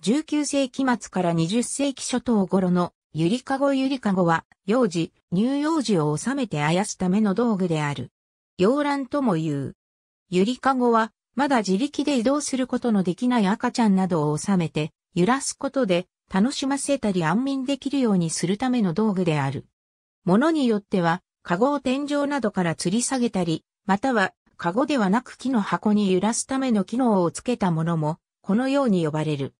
19世紀末から20世紀初頭頃のゆりかごゆりかごは、幼児、乳幼児を収めてあやすための道具である。洋卵とも言う。ゆりかごは、まだ自力で移動することのできない赤ちゃんなどを収めて、揺らすことで、楽しませたり安眠できるようにするための道具である。ものによっては、かごを天井などから吊り下げたり、または、かごではなく木の箱に揺らすための機能をつけたものも、このように呼ばれる。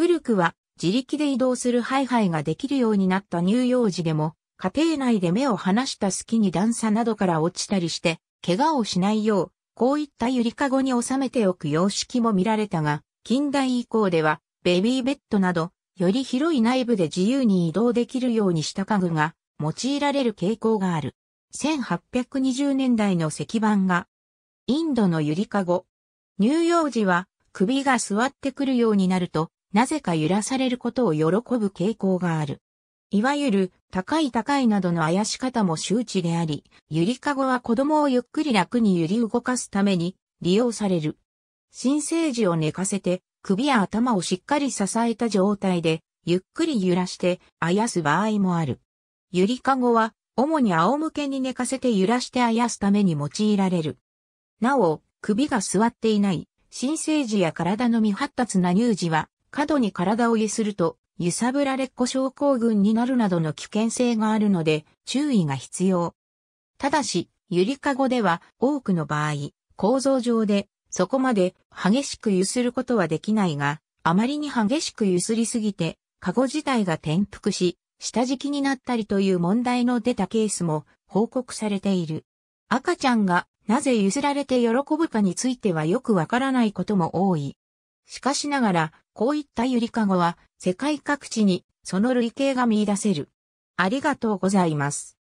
古くは自力で移動するハイハイができるようになった乳幼児でも、家庭内で目を離した隙に段差などから落ちたりして、怪我をしないよう、こういったゆりかごに収めておく様式も見られたが、近代以降では、ベビーベッドなど、より広い内部で自由に移動できるようにした家具が用いられる傾向がある。1820年代の石板が、インドのゆりかご。乳幼児は首が座ってくるようになると、なぜか揺らされることを喜ぶ傾向がある。いわゆる、高い高いなどの怪し方も周知であり、ゆりかごは子供をゆっくり楽に揺り動かすために利用される。新生児を寝かせて、首や頭をしっかり支えた状態で、ゆっくり揺らして、あやす場合もある。ゆりかごは、主に仰向けに寝かせて揺らしてあやすために用いられる。なお、首が座っていない、新生児や体の未発達な乳児は、過度に体を揺すると、揺さぶられっ子症候群になるなどの危険性があるので、注意が必要。ただし、ゆりかごでは多くの場合、構造上でそこまで激しく揺することはできないが、あまりに激しく揺すりすぎて、かご自体が転覆し、下敷きになったりという問題の出たケースも報告されている。赤ちゃんがなぜ揺すられて喜ぶかについてはよくわからないことも多い。しかしながら、こういったゆりかごは世界各地にその類型が見出せる。ありがとうございます。